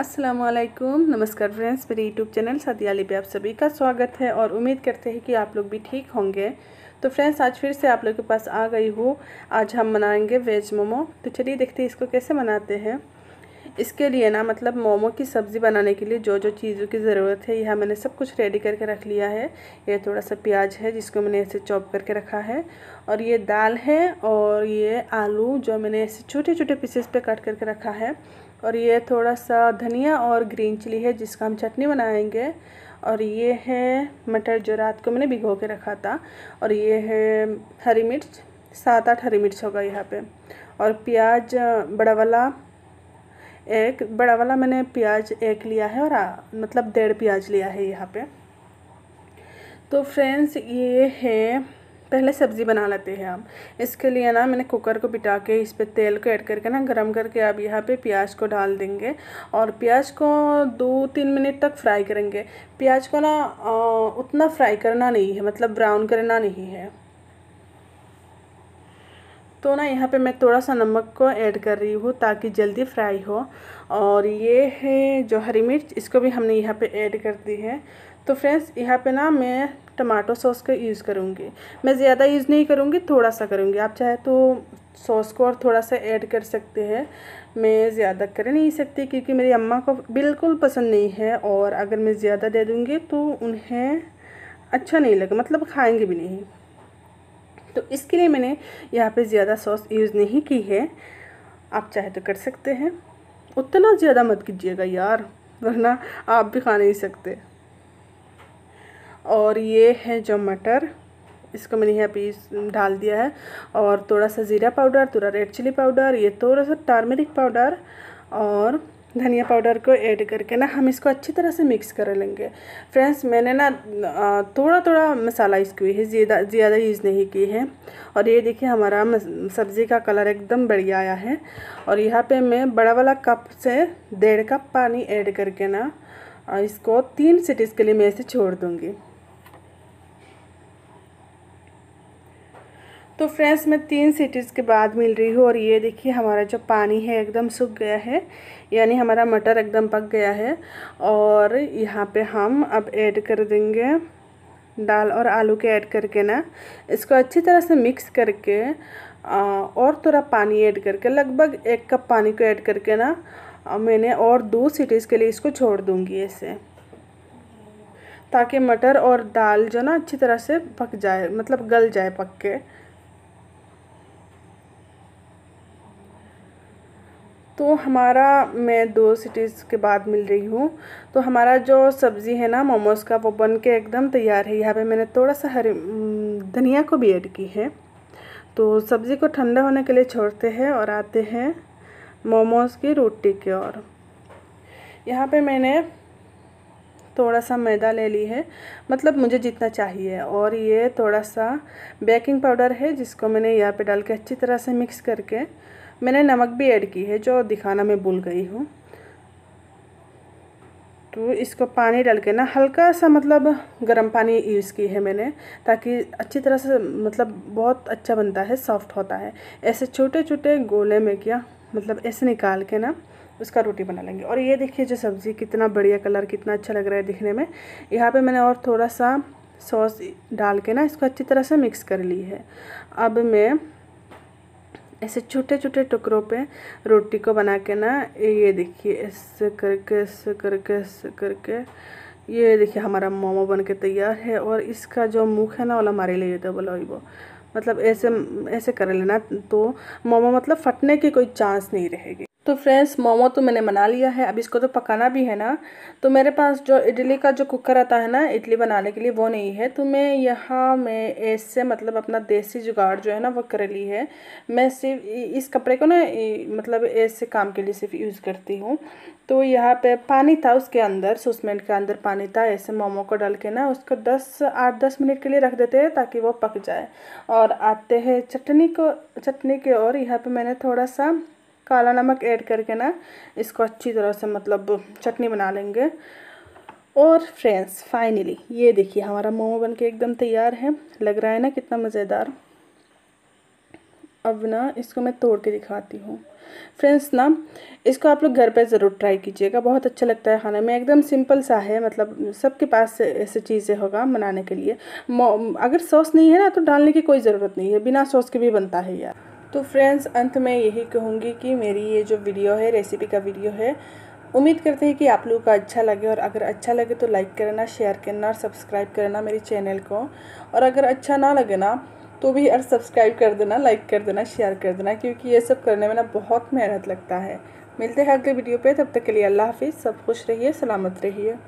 असलकुम नमस्कार फ्रेंड्स मेरे यूट्यूब चैनल सदियाली पे आप सभी का स्वागत है और उम्मीद करते हैं कि आप लोग भी ठीक होंगे तो फ्रेंड्स आज फिर से आप लोग के पास आ गई हूँ आज हम बनाएंगे वेज मोमो तो चलिए देखते हैं इसको कैसे बनाते हैं इसके लिए ना मतलब मोमो की सब्ज़ी बनाने के लिए जो जो चीज़ों की ज़रूरत है यह मैंने सब कुछ रेडी करके रख लिया है ये थोड़ा सा प्याज है जिसको मैंने ऐसे चॉप करके रखा है और ये दाल है और ये आलू जो मैंने ऐसे छोटे छोटे पीसेस पे कट करके रखा है और ये थोड़ा सा धनिया और ग्रीन चिली है जिसका हम चटनी बनाएंगे और ये है मटर जो रात को मैंने भिगो के रखा था और ये है हरी मिर्च सात आठ हरी मिर्च होगा यहाँ पे और प्याज बड़ा वाला एक बड़ा वाला मैंने प्याज एक लिया है और आ, मतलब डेढ़ प्याज लिया है यहाँ पे तो फ्रेंड्स ये है पहले सब्ज़ी बना लेते हैं आप इसके लिए ना मैंने कुकर को बिटा के इस पर तेल को ऐड करके ना गरम करके आप यहाँ पे प्याज को डाल देंगे और प्याज को दो तीन मिनट तक फ्राई करेंगे प्याज को ना उतना फ्राई करना नहीं है मतलब ब्राउन करना नहीं है तो ना यहाँ पे मैं थोड़ा सा नमक को ऐड कर रही हूँ ताकि जल्दी फ्राई हो और ये है जो हरी मिर्च इसको भी हमने यहाँ पे ऐड कर दी है तो फ्रेंड्स यहाँ पे ना मैं टमाटो सॉस का यूज़ करूँगी मैं ज़्यादा यूज़ नहीं करूँगी थोड़ा सा करूँगी आप चाहे तो सॉस को और थोड़ा सा ऐड कर सकते हैं मैं ज़्यादा कर नहीं सकती क्योंकि मेरी अम्मा को बिल्कुल पसंद नहीं है और अगर मैं ज़्यादा दे दूँगी तो उन्हें अच्छा नहीं लगा मतलब खाएंगे भी नहीं तो इसके लिए मैंने यहाँ पे ज़्यादा सॉस यूज़ नहीं की है आप चाहे तो कर सकते हैं उतना ज़्यादा मत कीजिएगा यार वरना आप भी खा नहीं सकते और ये है जो मटर इसको मैंने यहाँ पीस डाल दिया है और थोड़ा सा ज़ीरा पाउडर थोड़ा रेड चिली पाउडर ये थोड़ा सा टर्मेरिक पाउडर और धनिया पाउडर को ऐड करके ना हम इसको अच्छी तरह से मिक्स कर लेंगे फ्रेंड्स मैंने ना थोड़ा थोड़ा मसाला इसको है ज़्यादा ज़्यादा यूज़ नहीं की है और ये देखिए हमारा सब्ज़ी का कलर एकदम बढ़िया आया है और यहाँ पे मैं बड़ा वाला कप से डेढ़ कप पानी ऐड करके ना इसको तीन सिटीज़ के लिए मैं इसे छोड़ दूँगी तो फ्रेंड्स मैं तीन सीटीज़ के बाद मिल रही हूँ और ये देखिए हमारा जो पानी है एकदम सूख गया है यानी हमारा मटर एकदम पक गया है और यहाँ पे हम अब ऐड कर देंगे दाल और आलू के ऐड करके ना इसको अच्छी तरह से मिक्स करके और थोड़ा पानी ऐड करके लगभग एक कप पानी को ऐड करके ना मैंने और दो सीटीज़ के लिए इसको छोड़ दूँगी ऐसे ताकि मटर और दाल जो ना अच्छी तरह से पक जाए मतलब गल जाए पक के तो हमारा मैं दो सिटीज़ के बाद मिल रही हूँ तो हमारा जो सब्ज़ी है ना मोमोज़ का वो बन के एकदम तैयार है यहाँ पे मैंने थोड़ा सा हरी धनिया को भी ऐड की है तो सब्ज़ी को ठंडा होने के लिए छोड़ते हैं और आते हैं मोमोज़ की रोटी की ओर यहाँ पे मैंने थोड़ा सा मैदा ले ली है मतलब मुझे जितना चाहिए और ये थोड़ा सा बेकिंग पाउडर है जिसको मैंने यहाँ पर डाल के अच्छी तरह से मिक्स करके मैंने नमक भी ऐड की है जो दिखाना मैं भूल गई हूँ तो इसको पानी डाल के ना हल्का सा मतलब गर्म पानी यूज़ की है मैंने ताकि अच्छी तरह से मतलब बहुत अच्छा बनता है सॉफ्ट होता है ऐसे छोटे छोटे गोले में क्या मतलब ऐसे निकाल के ना उसका रोटी बना लेंगे और ये देखिए जो सब्ज़ी कितना बढ़िया कलर कितना अच्छा लग रहा है दिखने में यहाँ पे मैंने और थोड़ा सा सॉस डाल के ना इसको अच्छी तरह से मिक्स कर ली है अब मैं ऐसे छोटे छोटे टुकड़ों पे रोटी को बना के ना ये देखिए ऐसे करके ऐसे करके ऐसे करके ये देखिए हमारा मोमो बन के तैयार है और इसका जो मुख है ना वाला हमारे लिए तो बोला वो मतलब ऐसे ऐसे कर लेना तो मोमो मतलब फटने की कोई चांस नहीं रहेगी तो फ्रेंड्स मोमो तो मैंने बना लिया है अब इसको तो पकाना भी है ना तो मेरे पास जो इडली का जो कुकर आता है ना इडली बनाने के लिए वो नहीं है तो मैं यहाँ मैं ऐसे मतलब अपना देसी जुगाड़ जो है ना वो कर ली है मैं सिर्फ इस कपड़े को ना मतलब ऐसे काम के लिए सिर्फ यूज़ करती हूँ तो यहाँ पे पानी था उसके अंदर सुसमेंट के अंदर पानी था ऐसे मोमो को डाल के ना उसको दस आठ दस मिनट के लिए रख देते हैं ताकि वो पक जाए और आते हैं चटनी को चटनी के और यहाँ पर मैंने थोड़ा सा काला नमक ऐड करके ना इसको अच्छी तरह से मतलब चटनी बना लेंगे और फ्रेंड्स फाइनली ये देखिए हमारा मोमो बन के एकदम तैयार है लग रहा है ना कितना मज़ेदार अब ना इसको मैं तोड़ के दिखाती हूँ फ्रेंड्स ना इसको आप लोग घर पे ज़रूर ट्राई कीजिएगा बहुत अच्छा लगता है खाने में एकदम सिंपल सा है मतलब सबके पास ऐसे चीज़ें होगा बनाने के लिए अगर सॉस नहीं है ना तो डालने की कोई ज़रूरत नहीं है बिना सॉस के भी बनता है यार तो फ्रेंड्स अंत में यही कहूँगी कि मेरी ये जो वीडियो है रेसिपी का वीडियो है उम्मीद करते हैं कि आप लोगों का अच्छा लगे और अगर अच्छा लगे तो लाइक करना शेयर करना और सब्सक्राइब करना मेरे चैनल को और अगर अच्छा ना लगे ना तो भी यार सब्सक्राइब कर देना लाइक कर देना शेयर कर देना क्योंकि ये सब करने में ना बहुत मेहनत लगता है मिलते हैं अगले वीडियो पे तब तक के लिए अल्लाह हाफिज़ सब खुश रहिए सलामत रहिए